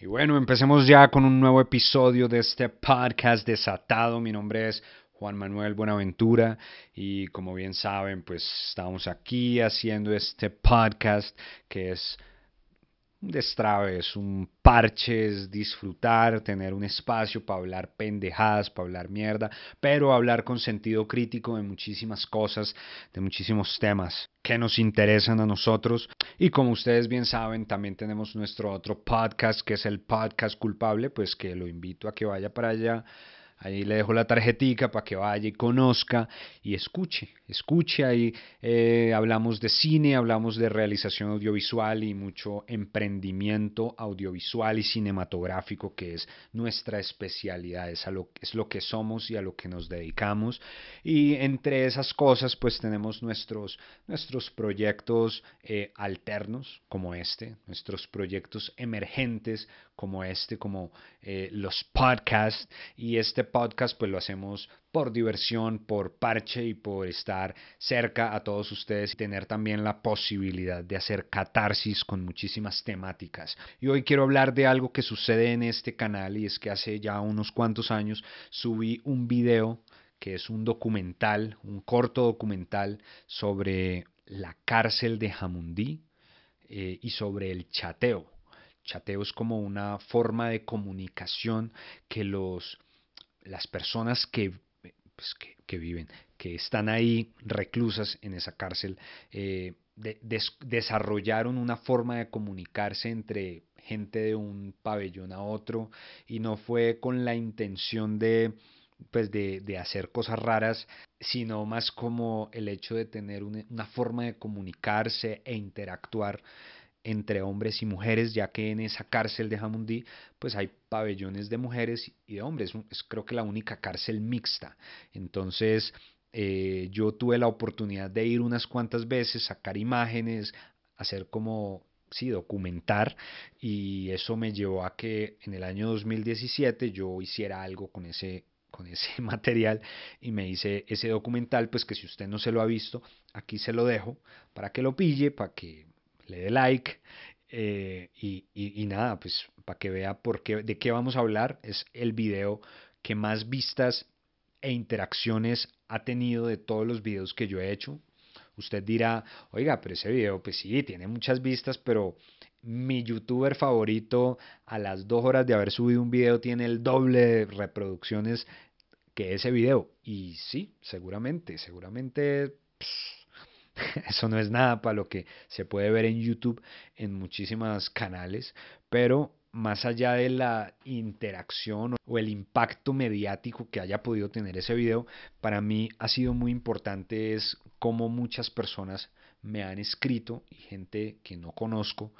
Y bueno, empecemos ya con un nuevo episodio de este podcast desatado. Mi nombre es Juan Manuel Buenaventura y como bien saben, pues estamos aquí haciendo este podcast que es es un parches, disfrutar, tener un espacio para hablar pendejadas, para hablar mierda, pero hablar con sentido crítico de muchísimas cosas, de muchísimos temas que nos interesan a nosotros. Y como ustedes bien saben, también tenemos nuestro otro podcast, que es el podcast culpable, pues que lo invito a que vaya para allá ahí le dejo la tarjetica para que vaya y conozca y escuche, escuche. Ahí eh, hablamos de cine, hablamos de realización audiovisual y mucho emprendimiento audiovisual y cinematográfico que es nuestra especialidad, es, lo, es lo que somos y a lo que nos dedicamos. Y entre esas cosas pues tenemos nuestros, nuestros proyectos eh, alternos como este, nuestros proyectos emergentes como este, como eh, los podcasts y este podcast pues lo hacemos por diversión, por parche y por estar cerca a todos ustedes y tener también la posibilidad de hacer catarsis con muchísimas temáticas. Y hoy quiero hablar de algo que sucede en este canal y es que hace ya unos cuantos años subí un video que es un documental, un corto documental sobre la cárcel de Jamundí eh, y sobre el chateo. Chateo es como una forma de comunicación que los las personas pues, que, que, viven, que están ahí reclusas en esa cárcel, eh, desarrollaron una forma de comunicarse entre gente de un pabellón a otro y no fue con la intención de pues de, hacer cosas raras, sino más como el hecho de tener una forma de comunicarse e interactuar entre hombres y mujeres, ya que en esa cárcel de Jamundí pues hay pabellones de mujeres y de hombres, es creo que la única cárcel mixta. Entonces eh, yo tuve la oportunidad de ir unas cuantas veces, sacar imágenes, hacer como, sí, documentar y eso me llevó a que en el año 2017 yo hiciera algo con ese con ese material y me hice ese documental, pues que si usted no se lo ha visto, aquí se lo dejo para que lo pille, para que le dé like eh, y, nada, pues para que vea por qué, de qué vamos a hablar, es el video que más vistas e interacciones ha tenido de todos los videos que yo he hecho. Usted dirá, oiga, pero ese video, pues sí, tiene muchas vistas, pero mi youtuber favorito a las dos horas de haber subido un video tiene el doble de reproducciones que ese video. Y sí, seguramente, seguramente... Eso no es nada para lo que se puede ver en YouTube en muchísimos canales, pero más allá de la interacción o el impacto mediático que haya podido tener ese video, para mí ha sido muy importante es cómo muchas personas me han escrito y gente que no conozco,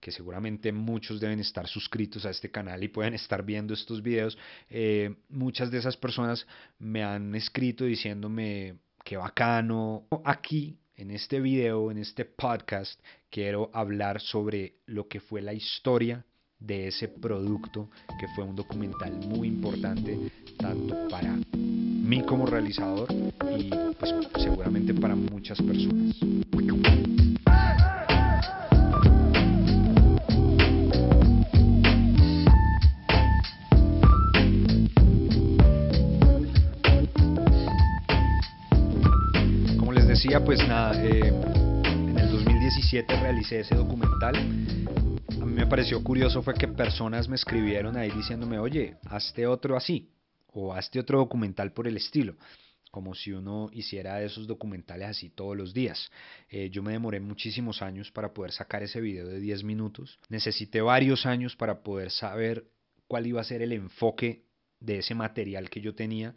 que seguramente muchos deben estar suscritos a este canal y pueden estar viendo estos videos, eh, muchas de esas personas me han escrito diciéndome, qué bacano, aquí en este video, en este podcast, quiero hablar sobre lo que fue la historia de ese producto, que fue un documental muy importante, tanto para mí como realizador y pues, seguramente para muchas personas. pues nada, eh, en el 2017 realicé ese documental. A mí me pareció curioso fue que personas me escribieron ahí diciéndome, oye, hazte otro así, o hazte otro documental por el estilo como si uno hiciera esos documentales así todos los días. Eh, yo me demoré muchísimos años para poder sacar ese video de 10 minutos. Necesité varios años para poder saber cuál iba a ser el enfoque de ese material que yo tenía.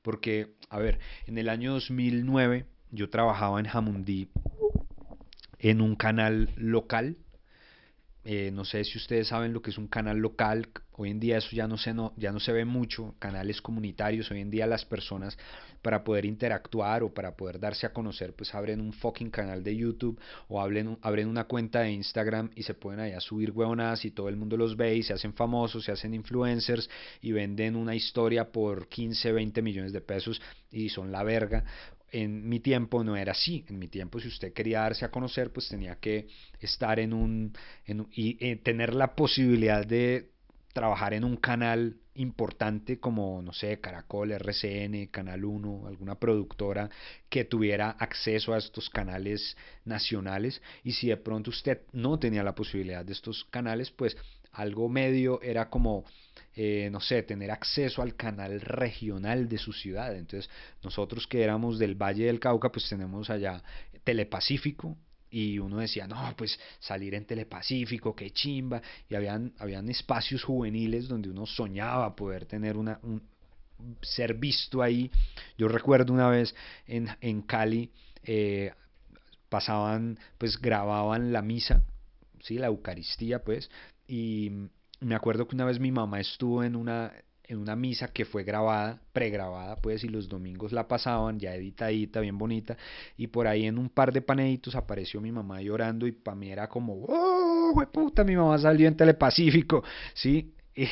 Porque, a ver, en el año 2009 yo trabajaba en Jamundí en un canal local. Eh, no sé si ustedes saben lo que es un canal local. Hoy en día eso ya no, se no, ya no se ve mucho. Canales comunitarios. Hoy en día las personas para poder interactuar o para poder darse a conocer pues abren un fucking canal de YouTube o abren, abren una cuenta de Instagram y se pueden allá subir huevonadas y todo el mundo los ve y se hacen famosos, se hacen influencers y venden una historia por 15, 20 millones de pesos y son la verga en mi tiempo no era así. En mi tiempo, si usted quería darse a conocer, pues tenía que estar en un. y eh, tener la posibilidad de trabajar en un canal importante como, no sé, Caracol, RCN, Canal 1, alguna productora que tuviera acceso a estos canales nacionales y si de pronto usted no tenía la posibilidad de estos canales, pues algo medio era como, eh, no sé, tener acceso al canal regional de su ciudad. Entonces, nosotros que éramos del Valle del Cauca, pues tenemos allá Telepacífico, y uno decía, no, pues salir en Telepacífico, qué chimba, y habían, habían espacios juveniles donde uno soñaba poder tener una, un, ser visto ahí. Yo recuerdo una vez en, en Cali, eh, pasaban, pues grababan la misa, ¿sí? la Eucaristía, pues, y me acuerdo que una vez mi mamá estuvo en una, en una misa que fue grabada, pregrabada, pues, y los domingos la pasaban, ya editadita, bien bonita, y por ahí en un par de paneditos apareció mi mamá llorando y para mí era como, ¡oh, puta! Mi mamá salió en Telepacífico, ¿sí? Y,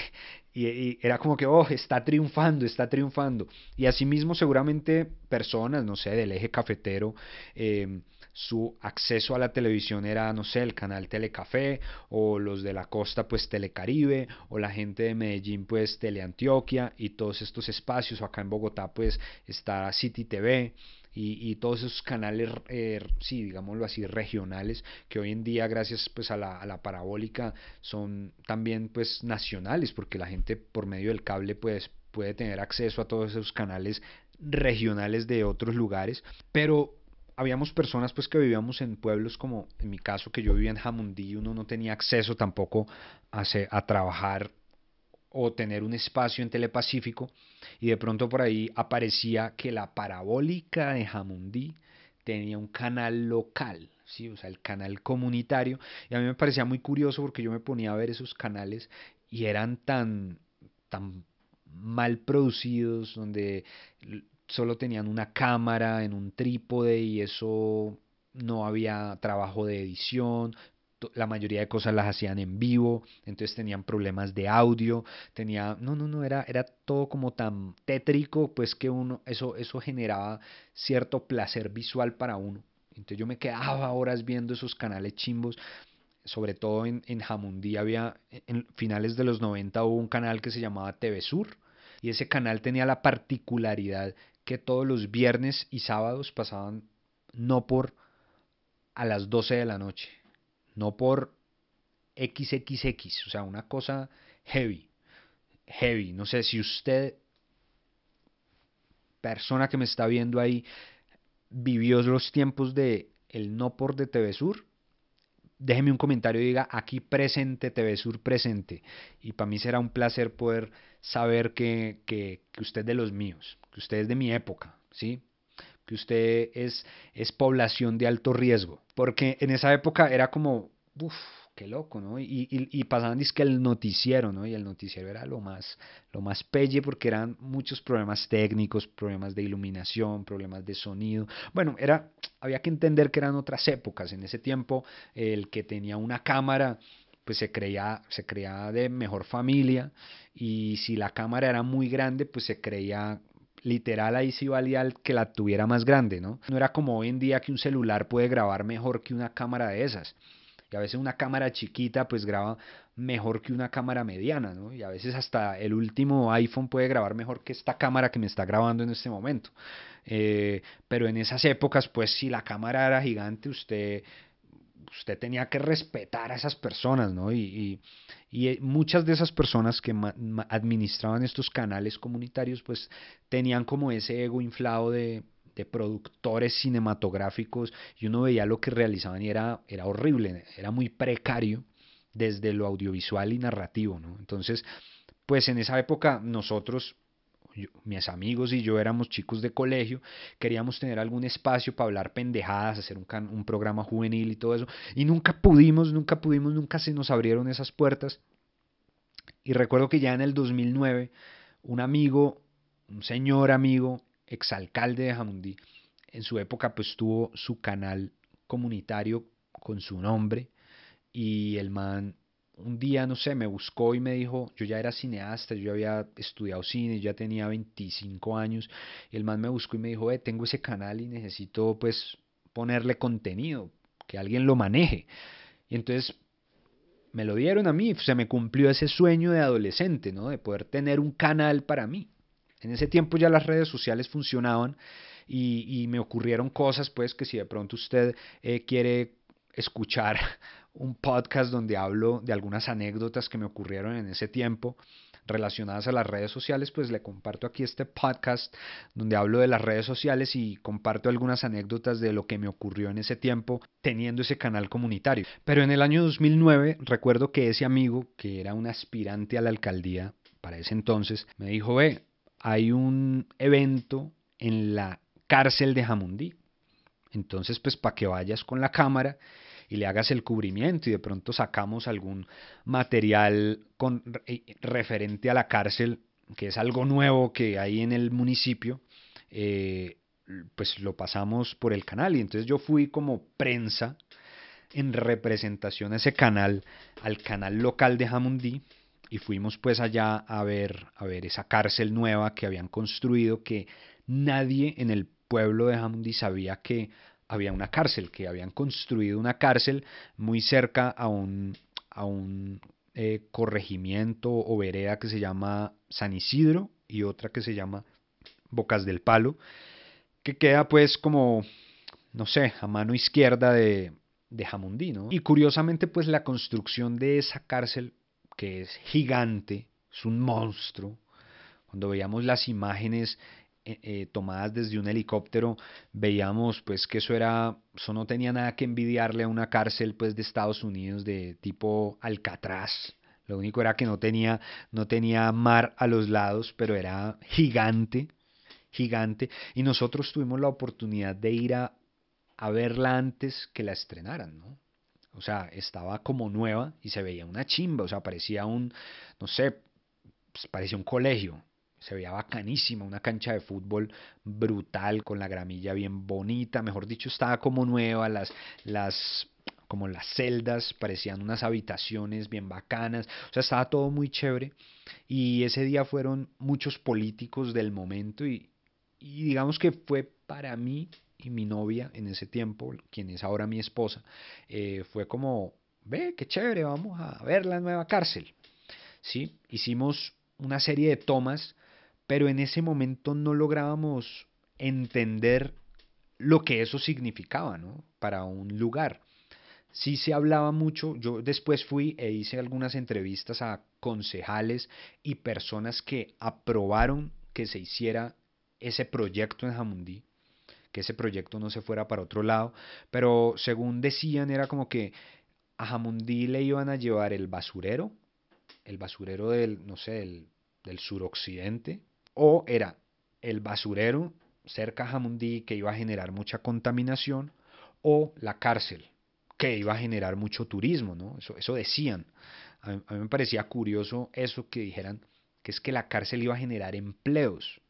y, era como que, oh, está triunfando, está triunfando. Y asimismo seguramente personas, no sé, del eje cafetero, eh, su acceso a la televisión era, no sé, el canal Telecafé o los de la costa pues Telecaribe o la gente de Medellín pues Teleantioquia y todos estos espacios, o acá en Bogotá pues está City TV. Y, todos esos canales, eh, sí, digámoslo así, regionales, que hoy en día, gracias pues a la, a la, parabólica, son también pues nacionales, porque la gente por medio del cable pues puede tener acceso a todos esos canales regionales de otros lugares, pero habíamos personas pues que vivíamos en pueblos como en mi caso que yo vivía en Jamundí, uno no tenía acceso tampoco a, a trabajar o tener un espacio en Telepacífico y de pronto por ahí aparecía que la parabólica de Jamundí tenía un canal local, ¿sí? o sea, el canal comunitario y a mí me parecía muy curioso porque yo me ponía a ver esos canales y eran tan, tan mal producidos, donde solo tenían una cámara en un trípode y eso no había trabajo de edición, la mayoría de cosas las hacían en vivo, entonces tenían problemas de audio, tenía, no, no, no, era, era todo como tan tétrico, pues que uno, eso, eso generaba cierto placer visual para uno. Entonces yo me quedaba horas viendo esos canales chimbos, sobre todo en, en Jamundí había, e-, en finales de los 90 hubo un canal que se llamaba TV Sur, y ese canal tenía la particularidad que todos los viernes y sábados pasaban no por a las 12 de la noche, no por XXX, o sea, una cosa heavy, heavy. No sé si usted, persona que me está viendo ahí, vivió los tiempos de el no por de TV Sur, déjeme un comentario y diga aquí presente TV Sur presente. Y para mí será un placer poder saber que, usted es de los míos, que usted es de mi época, ¿sí? Que usted es, es población de alto riesgo. Porque en esa época era como, uff, qué loco, ¿no? Y, y, y pasaban que el noticiero, ¿no? Y el noticiero era lo más, lo más pelle porque eran muchos problemas técnicos, problemas de iluminación, problemas de sonido. Bueno, era, había que entender que eran otras épocas. En ese tiempo, el que tenía una cámara pues se creía, se creía de mejor familia y si la cámara era muy grande, pues se creía literal ahí si valía que la tuviera más grande, ¿no? No era como hoy en día que un celular puede grabar mejor que una cámara de esas. Y a veces una cámara chiquita pues graba mejor que una cámara mediana, ¿no? Y a veces hasta el último iPhone puede grabar mejor que esta cámara que me está grabando en este momento. Eh, pero en esas épocas pues si la cámara era gigante usted usted tenía que respetar a esas personas, ¿no? Y, y, eh, muchas de esas personas que administraban estos canales comunitarios, pues tenían como ese ego inflado de, de productores cinematográficos y uno veía lo que realizaban y era, era horrible, era muy precario desde lo audiovisual y narrativo, ¿no? Entonces, pues en esa época nosotros mis amigos y yo éramos chicos de colegio, queríamos tener algún espacio para hablar pendejadas, hacer un, un programa juvenil y todo eso, y nunca pudimos, nunca pudimos, nunca se nos abrieron esas puertas. Y recuerdo que ya en el 2009, un amigo, un señor amigo, exalcalde de Jamundí, en su época pues tuvo su canal comunitario con su nombre y el man un día, no sé, me buscó y me dijo, yo ya era cineasta, yo había estudiado cine, ya tenía 25 años, y el man me buscó y me dijo, tengo ese canal y necesito pues ponerle contenido, que alguien lo maneje. Y entonces me lo dieron a mí, se me cumplió ese sueño de adolescente, ¿no? De poder tener un canal para mí. En ese tiempo ya las redes sociales funcionaban y, y me ocurrieron cosas, pues, que si de pronto usted eh, quiere escuchar un podcast donde hablo de algunas anécdotas que me ocurrieron en ese tiempo relacionadas a las redes sociales, pues le comparto aquí este podcast donde hablo de las redes sociales y comparto algunas anécdotas de lo que me ocurrió en ese tiempo teniendo ese canal comunitario. Pero en el año 2009 recuerdo que ese amigo, que era un aspirante a la alcaldía para ese entonces, me dijo, ve, hay un evento en la cárcel de Jamundí. Entonces, pues para que vayas con la cámara y le hagas el cubrimiento y de pronto sacamos algún material con, eh, referente a la cárcel, que es algo nuevo que hay en el municipio. Eh, pues lo pasamos por el canal y entonces yo fui como prensa en representación a ese canal, al canal local de Jamundí, y fuimos pues allá a ver, a ver esa cárcel nueva que habían construido, que nadie en el pueblo de Jamundí sabía que había una cárcel, que habían construido una cárcel muy cerca a un, a un eh, corregimiento o vereda que se llama San Isidro y otra que se llama Bocas del Palo, que queda pues como, no sé, a mano izquierda de, de Jamundí, ¿no? Y curiosamente pues la construcción de esa cárcel, que es gigante, es un monstruo, cuando veíamos las imágenes eh, eh, tomadas desde un helicóptero, veíamos pues que eso era, eso no tenía nada que envidiarle a una cárcel pues de Estados Unidos de tipo Alcatraz. Lo único era que no tenía, no tenía mar a los lados, pero era gigante, gigante. Y nosotros tuvimos la oportunidad de ir a, verla antes que la estrenaran, ¿no? O sea, estaba como nueva y se veía una chimba, o sea, parecía un, no sé, pues, parecía un colegio, se veía bacanísima, una cancha de fútbol brutal, con la gramilla bien bonita, mejor dicho, estaba como nueva, las, las como las celdas, parecían unas habitaciones bien bacanas, o sea, estaba todo muy chévere. Y ese día fueron muchos políticos del momento y, digamos que fue para mí y mi novia en ese tiempo, quien es ahora mi esposa, eh, fue como, ve, qué chévere, vamos a ver la nueva cárcel. ¿Sí? Hicimos una serie de tomas pero en ese momento no lográbamos entender lo que eso significaba, Para un lugar. Sí se hablaba mucho, yo después fui e hice algunas entrevistas a concejales y personas que aprobaron que se hiciera ese proyecto en Jamundí, que ese proyecto no se fuera para otro lado, pero según decían era como que a Jamundí le iban a llevar el basurero, el basurero del, no sé, del, del suroccidente, o era el basurero cerca a Jamundí que iba a generar mucha contaminación o la cárcel que iba a generar mucho turismo, ¿no? Eso, decían. A mí, me parecía curioso eso que dijeran, que es que la cárcel iba a generar empleos.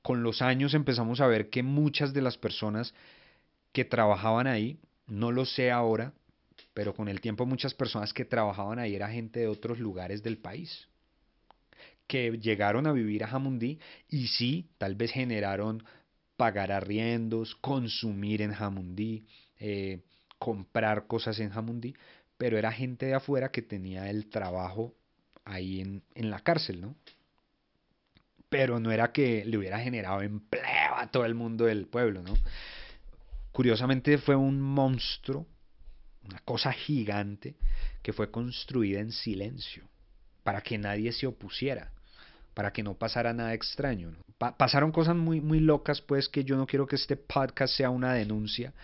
Con los años empezamos a ver que muchas de las personas que trabajaban ahí, no lo sé ahora, pero con el tiempo muchas personas que trabajaban ahí era gente de otros lugares del país que llegaron a vivir a Jamundí y sí, tal vez generaron pagar arriendos, consumir en Jamundí, eh, comprar cosas en Jamundí, pero era gente de afuera que tenía el trabajo ahí en, en la cárcel, ¿no? Pero no era que le hubiera generado empleo a todo el mundo del pueblo, ¿no? Curiosamente fue un monstruo, una cosa gigante que fue construida en silencio, para que nadie se opusiera para que no pasara nada extraño. pasaron cosas muy, muy locas, pues que yo no quiero que este podcast sea una denuncia,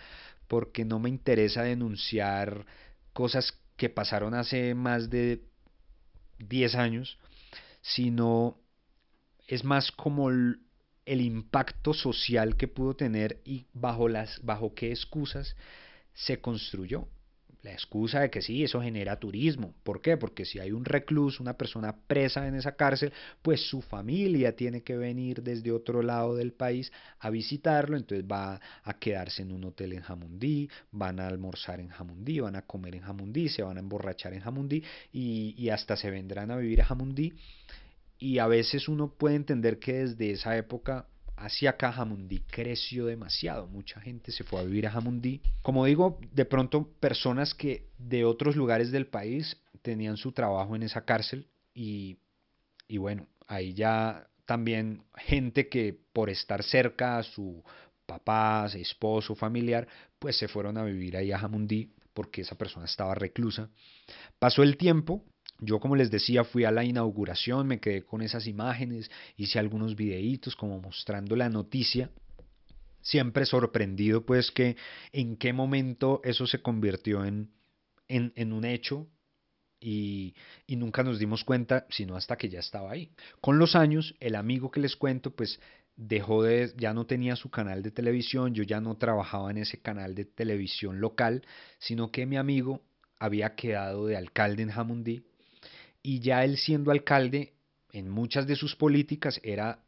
porque no me interesa denunciar cosas que pasaron hace más de 10 años, sino es más como el, el impacto social que pudo tener y bajo, las, bajo qué excusas se construyó la excusa de que sí, eso genera turismo. ¿Por qué? Porque si hay un recluso, una persona presa en esa cárcel, pues su familia tiene que venir desde otro lado del país a visitarlo, entonces va a quedarse en un hotel en Jamundí, van a almorzar en Jamundí, van a comer en Jamundí, se van a emborrachar en Jamundí y, y hasta se vendrán a vivir a Jamundí. Y a veces uno puede entender que desde esa época hacia acá Jamundí creció demasiado. Mucha gente se fue a vivir a Jamundí. Como digo, de pronto personas que de otros lugares del país tenían su trabajo en esa cárcel y, y bueno, ahí ya también gente que por estar cerca su papá, su esposo, familiar, pues se fueron a vivir ahí a Jamundí porque esa persona estaba reclusa. Pasó el tiempo yo, como les decía, fui a la inauguración, me quedé con esas imágenes, hice algunos videitos como mostrando la noticia. Siempre sorprendido, pues, que en qué momento eso se convirtió en, en, un hecho y, y, nunca nos dimos cuenta, sino hasta que ya estaba ahí. Con los años, el amigo que les cuento, pues, dejó de, ya no tenía su canal de televisión, yo ya no trabajaba en ese canal de televisión local, sino que mi amigo había quedado de alcalde en Jamundí y ya él siendo alcalde, en muchas de sus políticas era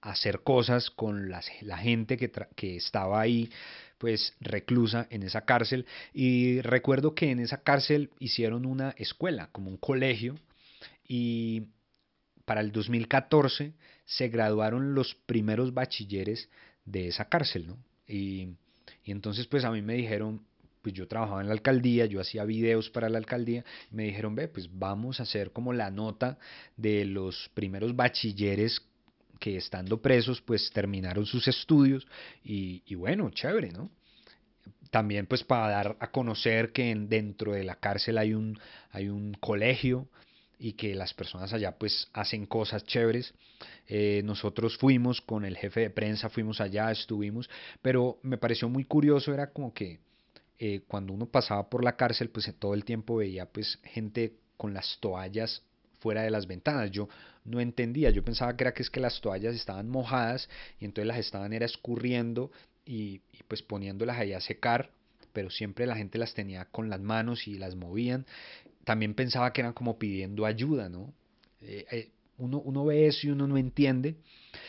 hacer cosas con la gente que, estaba ahí, pues reclusa en esa cárcel. Y recuerdo que en esa cárcel hicieron una escuela, como un colegio, y para el 2014 se graduaron los primeros bachilleres de esa cárcel, ¿no? y entonces pues a mí me dijeron, pues yo trabajaba en la alcaldía, yo hacía videos para la alcaldía, me dijeron, ve, pues vamos a hacer como la nota de los primeros bachilleres que estando presos, pues terminaron sus estudios y, bueno, chévere, ¿no? También pues para dar a conocer que dentro de la cárcel hay un, hay un colegio y que las personas allá pues hacen cosas chéveres. Eh, nosotros fuimos con el jefe de prensa, fuimos allá, estuvimos, pero me pareció muy curioso, era como que eh, cuando uno pasaba por la cárcel, pues eh, todo el tiempo veía pues gente con las toallas fuera de las ventanas. Yo no entendía, yo pensaba que era que es que las toallas estaban mojadas y entonces las estaban era escurriendo y, pues poniéndolas ahí a secar, pero siempre la gente las tenía con las manos y las movían. También pensaba que eran como pidiendo ayuda, ¿no? Eh, uno, ve eso y uno no entiende.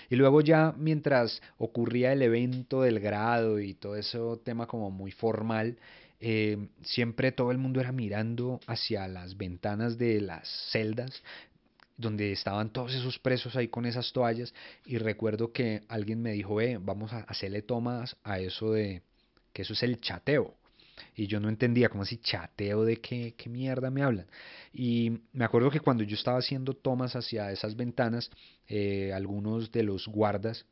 Y luego ya mientras ocurría el evento del grado y todo ese tema como muy formal, eh, siempre todo el mundo era mirando hacia las ventanas de las celdas donde estaban todos esos presos ahí con esas toallas y recuerdo que alguien me dijo, vamos a hacerle tomas a eso de que eso es el chateo. Y yo no entendía, como así, chateo de qué, mierda me hablan. Y me acuerdo que cuando yo estaba haciendo tomas hacia esas ventanas, eh, algunos de los guardas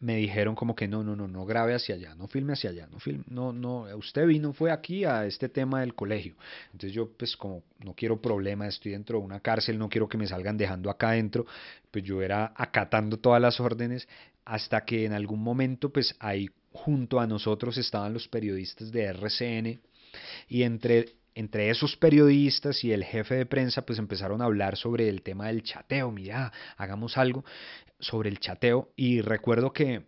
me dijeron como que no, no, no, no grabe hacia allá, no filme hacia allá, no filme, no, no, usted vino, fue aquí a este tema del colegio. Entonces yo pues como no quiero problemas, estoy dentro de una cárcel, no quiero que me salgan dejando acá adentro, pues yo era acatando todas las órdenes hasta que en algún momento pues ahí junto a nosotros estaban los periodistas de RCN y entre, entre esos periodistas y el jefe de prensa pues empezaron a hablar sobre el tema del chateo, mira, hagamos algo sobre el chateo y recuerdo que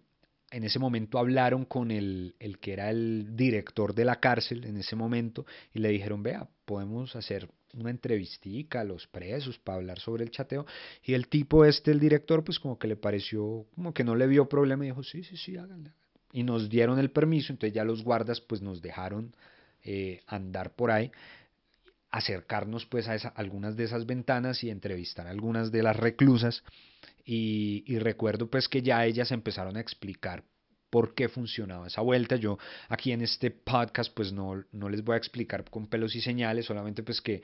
en ese momento hablaron con el, el, que era el director de la cárcel en ese momento y le dijeron, vea, podemos hacer una entrevistica a los presos para hablar sobre el chateo. Y el tipo este, el director, pues como que le pareció, como que no le vio problema y dijo, sí, sí, sí, háganle y nos dieron el permiso, entonces ya los guardas pues nos dejaron eh, andar por ahí, acercarnos pues a, algunas de esas ventanas y entrevistar a algunas de las reclusas y, recuerdo pues que ya ellas empezaron a explicar por qué funcionaba esa vuelta. Yo aquí en este podcast pues no, no les voy a explicar con pelos y señales, solamente pues que,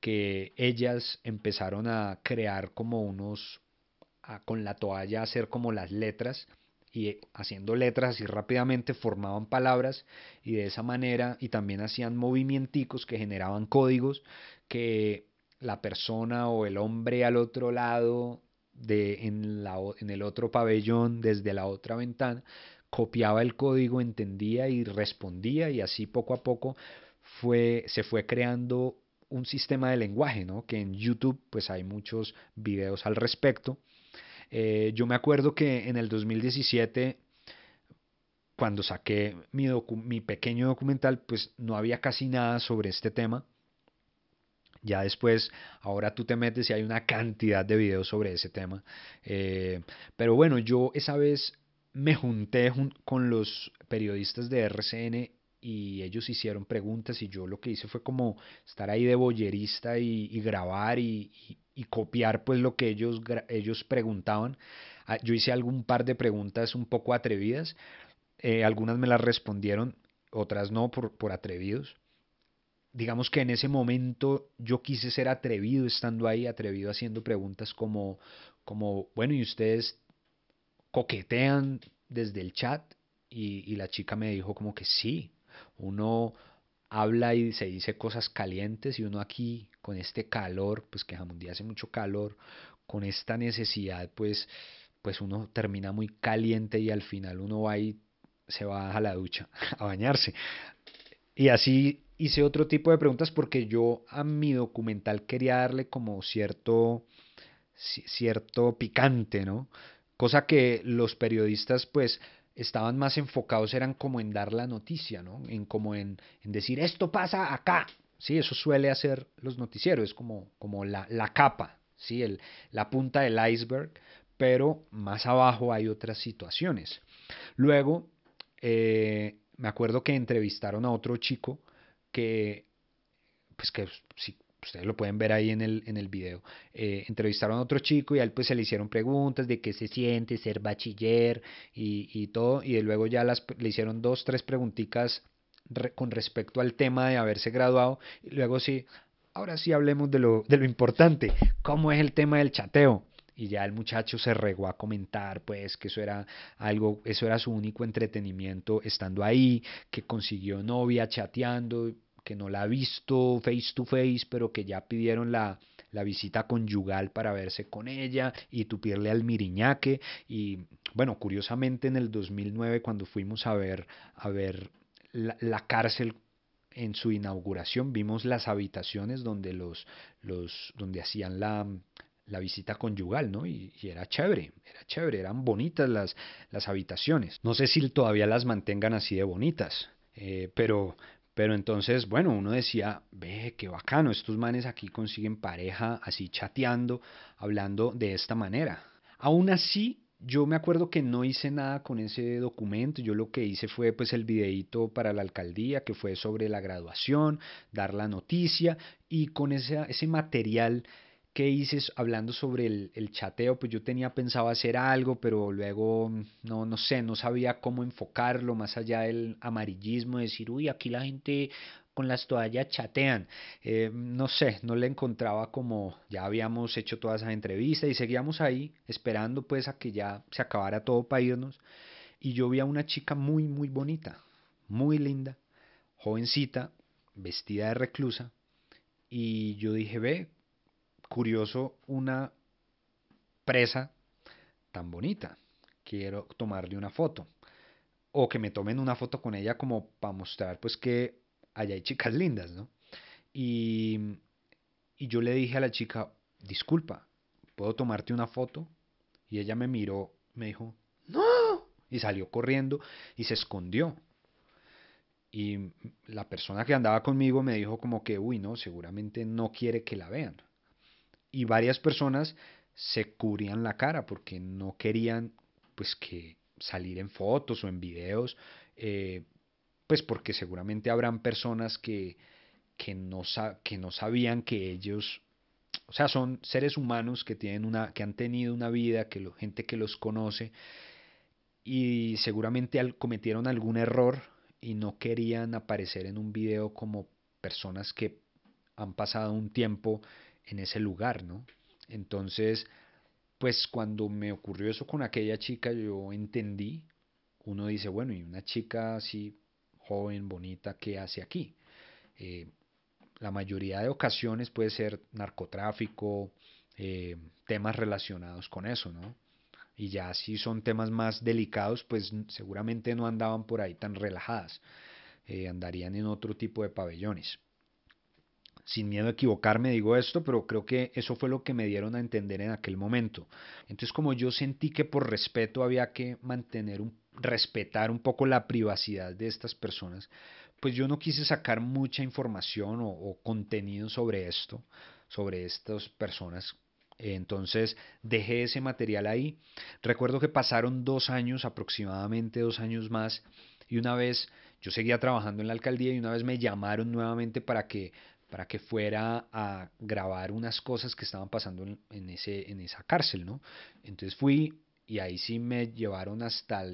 que ellas empezaron a crear como unos, con la toalla hacer como las letras y haciendo letras así rápidamente formaban palabras y de esa manera y también hacían movimenticos que generaban códigos que la persona o el hombre al otro lado de en, el otro pabellón desde la otra ventana copiaba el código, entendía y respondía y así poco a poco fue, se fue creando un sistema de lenguaje, ¿no? Que en YouTube pues hay muchos videos al respecto. Eh, yo me acuerdo que en el 2017, cuando saqué mi, pequeño documental, pues no había casi nada sobre este tema. Ya después, ahora tú te metes y hay una cantidad de videos sobre ese tema. Eh, pero bueno, yo esa vez me junté con los periodistas de RCN y ellos hicieron preguntas y yo lo que hice fue como estar ahí de boyerista y, grabar y, y copiar pues lo que ellos, ellos preguntaban. Ah, yo hice algún par de preguntas un poco atrevidas, eh, algunas me las respondieron, otras no por, atrevidos. Digamos que en ese momento yo quise ser atrevido estando ahí, atrevido haciendo preguntas como, como bueno, ¿y ustedes coquetean desde el chat? Y, y la chica me dijo como que sí, uno habla y se dice cosas calientes y uno aquí con este calor, pues que en día hace mucho calor, con esta necesidad, pues, pues uno termina muy caliente y al final uno va y se va a la ducha a bañarse. Y así hice otro tipo de preguntas porque yo a mi documental quería darle como cierto, cierto picante, ¿no? Cosa que los periodistas pues estaban más enfocados eran como en dar la noticia, ¿no? En como en, en decir, esto pasa acá, ¿sí? Eso suele hacer los noticieros, como, como la, la capa, ¿sí? El, la punta del iceberg, pero más abajo hay otras situaciones. Luego, eh, me acuerdo que entrevistaron a otro chico que, pues que si ustedes lo pueden ver ahí en el, en el video, eh, entrevistaron a otro chico y a él pues se le hicieron preguntas de qué se siente ser bachiller y, y todo, y luego ya las, le hicieron dos, tres preguntitas con respecto al tema de haberse graduado. Y luego sí, ahora sí hablemos de lo, de lo importante, cómo es el tema del chateo y ya el muchacho se regó a comentar pues que eso era algo, eso era su único entretenimiento estando ahí, que consiguió novia chateando, que no la ha visto face to face, pero que ya pidieron la, la visita conyugal para verse con ella y tupirle al miriñaque y bueno, curiosamente en el 2009 cuando fuimos a ver a ver la, la cárcel en su inauguración vimos las habitaciones donde los, los donde hacían la, la visita conyugal, ¿no? Y, era chévere, era chévere, eran bonitas las, las habitaciones. No sé si todavía las mantengan así de bonitas, eh, pero, pero entonces, bueno, uno decía, ve, que bacano, estos manes aquí consiguen pareja así chateando, hablando de esta manera. Aún así, yo me acuerdo que no hice nada con ese documento, yo lo que hice fue pues el videíto para la alcaldía que fue sobre la graduación, dar la noticia y con ese, ese material que hice hablando sobre el, el, chateo, pues yo tenía pensado hacer algo, pero luego mm, no, no sé, no sabía cómo enfocarlo más allá del amarillismo, decir, uy, aquí la gente con las toallas chatean. Eh, no sé, no le encontraba como ya habíamos hecho todas esa entrevistas, y seguíamos ahí esperando pues a que ya se acabara todo para irnos. Y yo vi a una chica muy, muy bonita, muy linda, jovencita, vestida de reclusa. Y yo dije, ve, curioso una presa tan bonita. Quiero tomarle una foto. O que me tomen una foto con ella como para mostrar pues que allá hay chicas lindas, ¿no? Y, yo le dije a la chica, disculpa, ¿puedo tomarte una foto? Y ella me miró, me dijo, no, y salió corriendo y se escondió. Y la persona que andaba conmigo me dijo como que, uy, no, seguramente no quiere que la vean. Y varias personas se cubrían la cara porque no querían pues que salir en fotos o en videos eh, pues porque seguramente habrán personas que, no, que no sabían que ellos, o sea, son seres humanos que, tienen una, que han tenido una vida, que gente que los conoce y seguramente cometieron algún error y no querían aparecer en un video como personas que han pasado un tiempo en ese lugar, ¿no? Entonces, pues cuando me ocurrió eso con aquella chica, yo entendí, uno dice, bueno, y una chica así joven, bonita, ¿qué hace aquí? Eh, la mayoría de ocasiones puede ser narcotráfico, eh, temas relacionados con eso, ¿no? Y ya si son temas más delicados, pues seguramente no andaban por ahí tan relajadas, eh, andarían en otro tipo de pabellones. Sin miedo a equivocarme digo esto, pero creo que eso fue lo que me dieron a entender en aquel momento. Entonces como yo sentí que por respeto había que mantener un respetar un poco la privacidad de estas personas, pues yo no quise sacar mucha información o, contenido sobre esto, sobre estas personas entonces dejé ese material ahí. Recuerdo que pasaron dos años, aproximadamente dos años más, y una vez yo seguía trabajando en la alcaldía y una vez me llamaron nuevamente para que, para que fuera a grabar unas cosas que estaban pasando en, ese, en esa cárcel, ¿no? Entonces fui, y ahí sí me llevaron hasta,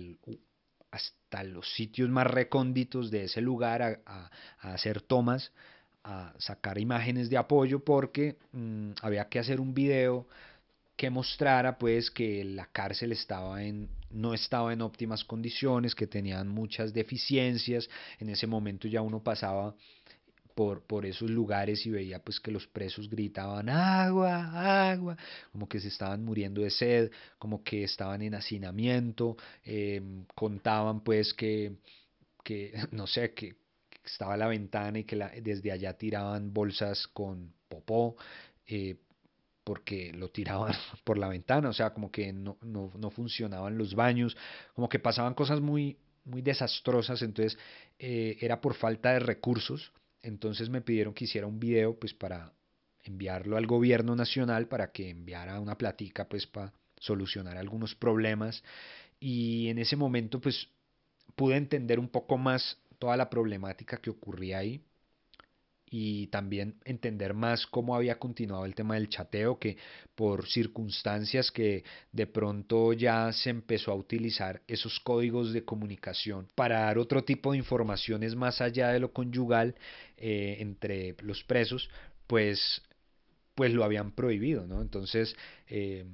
hasta los sitios más recónditos de ese lugar a, hacer tomas, a sacar imágenes de apoyo porque mm, había que hacer un video que mostrara pues que la cárcel estaba en no estaba en óptimas condiciones, que tenían muchas deficiencias. En ese momento ya uno pasaba por, esos lugares y veía pues que los presos gritaban agua, agua, como que se estaban muriendo de sed, como que estaban en hacinamiento, em, contaban pues que, no sé, que estaba la ventana y que desde allá tiraban bolsas con popó. Eh, porque lo tiraban por la ventana, o sea, como que no, funcionaban los baños, como que pasaban cosas muy, muy desastrosas, entonces eh, era por falta de recursos, entonces me pidieron que hiciera un video pues para enviarlo al gobierno nacional para que enviara una platica pues, para solucionar algunos problemas y en ese momento pues pude entender un poco más toda la problemática que ocurría ahí y también entender más cómo había continuado el tema del chateo, que por circunstancias que de pronto ya se empezó a utilizar esos códigos de comunicación para dar otro tipo de informaciones más allá de lo conyugal eh, entre los presos, pues, pues lo habían prohibido, ¿no? Entonces, eh,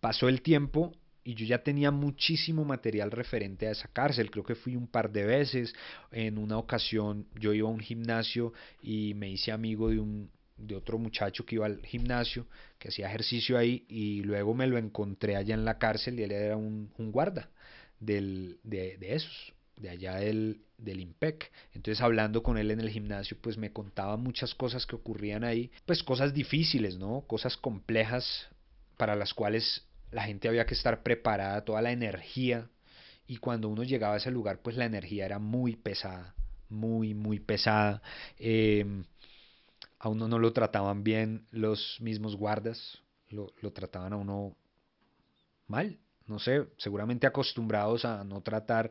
pasó el tiempo y yo ya tenía muchísimo material referente a esa cárcel. Creo que fui un par de veces. En una ocasión yo iba a un gimnasio y me hice amigo de un de otro muchacho que iba al gimnasio, que hacía ejercicio ahí, y luego me lo encontré allá en la cárcel y él era un, guarda del, de, de esos, de allá del, del IMPEC. Entonces hablando con él en el gimnasio, pues me contaba muchas cosas que ocurrían ahí, pues cosas difíciles, ¿no? Cosas complejas para las cuales la gente había que estar preparada, toda la energía. Y cuando uno llegaba a ese lugar, pues la energía era muy pesada, muy, muy pesada. Eh, a uno no lo trataban bien los mismos guardas, lo, trataban a uno mal, no sé, seguramente acostumbrados a no tratar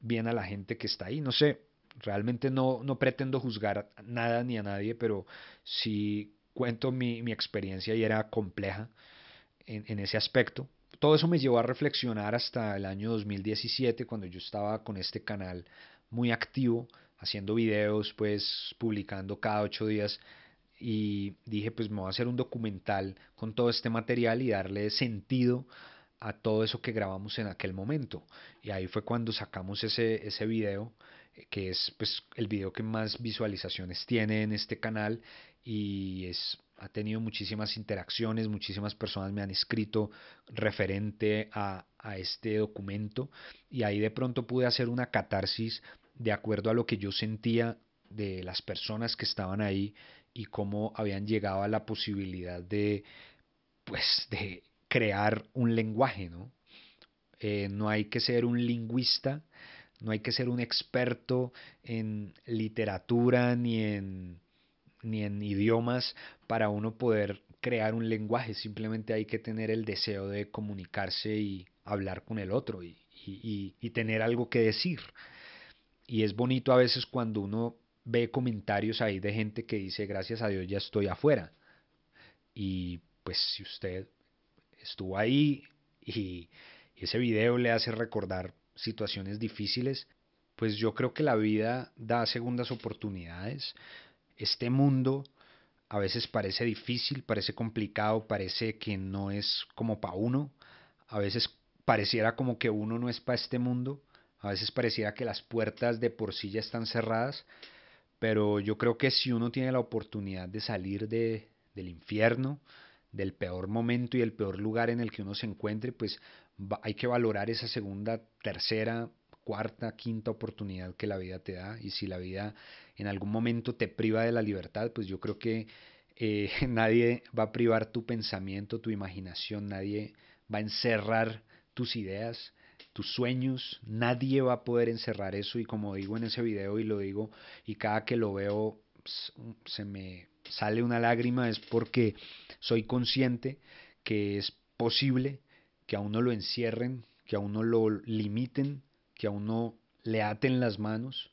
bien a la gente que está ahí, no sé, realmente no, no pretendo juzgar nada ni a nadie, pero si cuento mi, mi experiencia y era compleja en, ese aspecto. Todo eso me llevó a reflexionar hasta el año 2017, cuando yo estaba con este canal muy activo, haciendo videos, pues publicando cada ocho días. Y dije, pues me voy a hacer un documental con todo este material y darle sentido a todo eso que grabamos en aquel momento. Y ahí fue cuando sacamos ese, ese video, eh, que es pues, el video que más visualizaciones tiene en este canal y es ha tenido muchísimas interacciones, muchísimas personas me han escrito referente a, este documento y ahí de pronto pude hacer una catarsis de acuerdo a lo que yo sentía de las personas que estaban ahí y cómo habían llegado a la posibilidad de, pues, de crear un lenguaje, ¿no? Eh, no hay que ser un lingüista, no hay que ser un experto en literatura ni en ni en idiomas para uno poder crear un lenguaje, simplemente hay que tener el deseo de comunicarse y hablar con el otro y, tener algo que decir. Y es bonito a veces cuando uno ve comentarios ahí de gente que dice, gracias a Dios ya estoy afuera. Y pues si usted estuvo ahí y, ese video le hace recordar situaciones difíciles, pues yo creo que la vida da segundas oportunidades este mundo a veces parece difícil, parece complicado, parece que no es como para uno, a veces pareciera como que uno no es para este mundo, a veces pareciera que las puertas de por sí ya están cerradas, pero yo creo que si uno tiene la oportunidad de salir de, del infierno, del peor momento y el peor lugar en el que uno se encuentre, pues hay que valorar esa segunda, tercera cuarta, quinta oportunidad que la vida te da y si la vida en algún momento te priva de la libertad, pues yo creo que eh, nadie va a privar tu pensamiento, tu imaginación, nadie va a encerrar tus ideas, tus sueños, nadie va a poder encerrar eso y como digo en ese video y lo digo y cada que lo veo pues, se me sale una lágrima es porque soy consciente que es posible que a uno lo encierren, que a uno lo limiten, que a uno le aten las manos,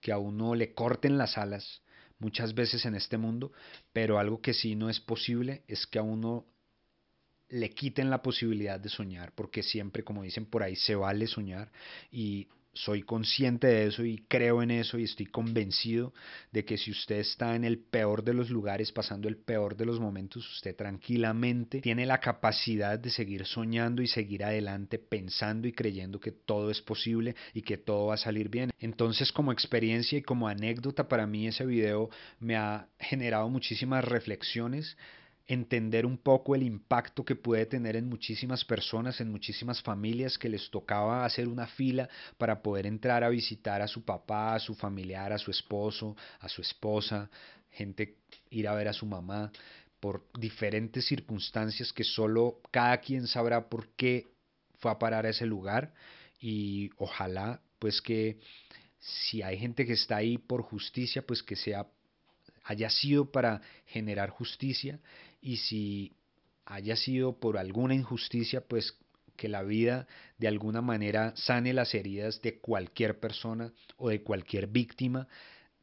que a uno le corten las alas, muchas veces en este mundo, pero algo que sí no es posible es que a uno le quiten la posibilidad de soñar, porque siempre, como dicen por ahí, se vale soñar y soy consciente de eso y creo en eso y estoy convencido de que si usted está en el peor de los lugares, pasando el peor de los momentos, usted tranquilamente tiene la capacidad de seguir soñando y seguir adelante pensando y creyendo que todo es posible y que todo va a salir bien. Entonces como experiencia y como anécdota para mí ese video me ha generado muchísimas reflexiones entender un poco el impacto que puede tener en muchísimas personas, en muchísimas familias que les tocaba hacer una fila para poder entrar a visitar a su papá, a su familiar, a su esposo, a su esposa, gente ir a ver a su mamá por diferentes circunstancias que solo cada quien sabrá por qué fue a parar a ese lugar y ojalá pues que si hay gente que está ahí por justicia pues que sea haya sido para generar justicia y si haya sido por alguna injusticia, pues que la vida de alguna manera sane las heridas de cualquier persona o de cualquier víctima,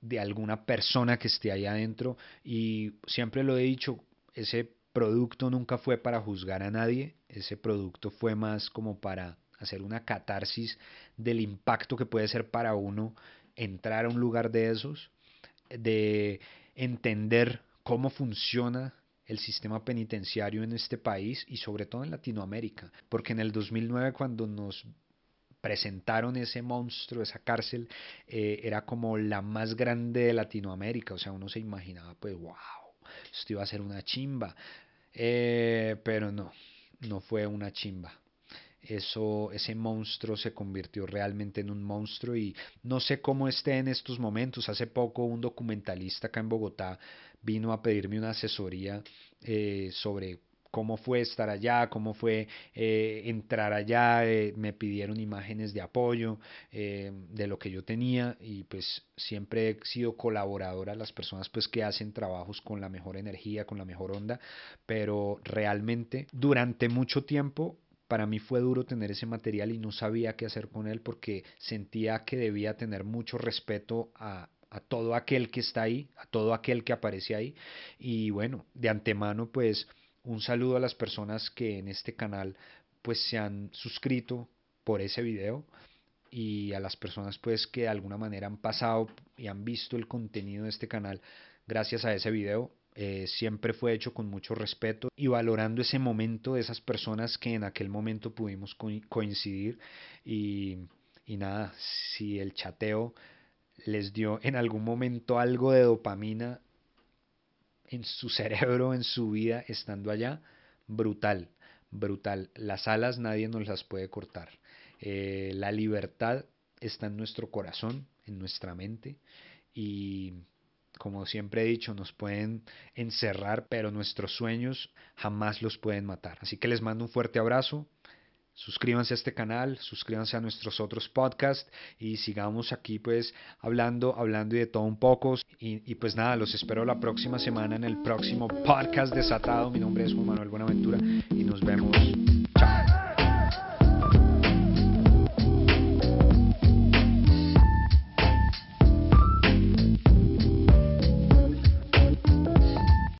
de alguna persona que esté ahí adentro. Y siempre lo he dicho, ese producto nunca fue para juzgar a nadie, ese producto fue más como para hacer una catarsis del impacto que puede ser para uno entrar a un lugar de esos, de entender cómo funciona el sistema penitenciario en este país y sobre todo en Latinoamérica, porque en el 2009 cuando nos presentaron ese monstruo, esa cárcel, eh, era como la más grande de Latinoamérica, o sea, uno se imaginaba, pues, wow, esto iba a ser una chimba, eh, pero no, no fue una chimba. Eso, ese monstruo se convirtió realmente en un monstruo y no sé cómo esté en estos momentos. Hace poco un documentalista acá en Bogotá vino a pedirme una asesoría eh, sobre cómo fue estar allá, cómo fue eh, entrar allá, eh, me pidieron imágenes de apoyo de lo que yo tenía y pues siempre he sido colaboradora las personas pues que hacen trabajos con la mejor energía, con la mejor onda, pero realmente durante mucho tiempo para mí fue duro tener ese material y no sabía qué hacer con él porque sentía que debía tener mucho respeto a a todo aquel que está ahí, a todo aquel que aparece ahí. Y bueno, de antemano pues un saludo a las personas que en este canal pues se han suscrito por ese video y a las personas pues que de alguna manera han pasado y han visto el contenido de este canal gracias a ese video. Eh, siempre fue hecho con mucho respeto y valorando ese momento de esas personas que en aquel momento pudimos coincidir y, y nada, si el chateo les dio en algún momento algo de dopamina en su cerebro, en su vida, estando allá, brutal, brutal. Las alas nadie nos las puede cortar. Eh, la libertad está en nuestro corazón, en nuestra mente y como siempre he dicho, nos pueden encerrar, pero nuestros sueños jamás los pueden matar. Así que les mando un fuerte abrazo. Suscríbanse a este canal, suscríbanse a nuestros otros podcasts y sigamos aquí pues hablando, hablando y de todo un poco. Y, pues nada, los espero la próxima semana en el próximo podcast desatado. Mi nombre es Juan Manuel Buenaventura y nos vemos. Chao.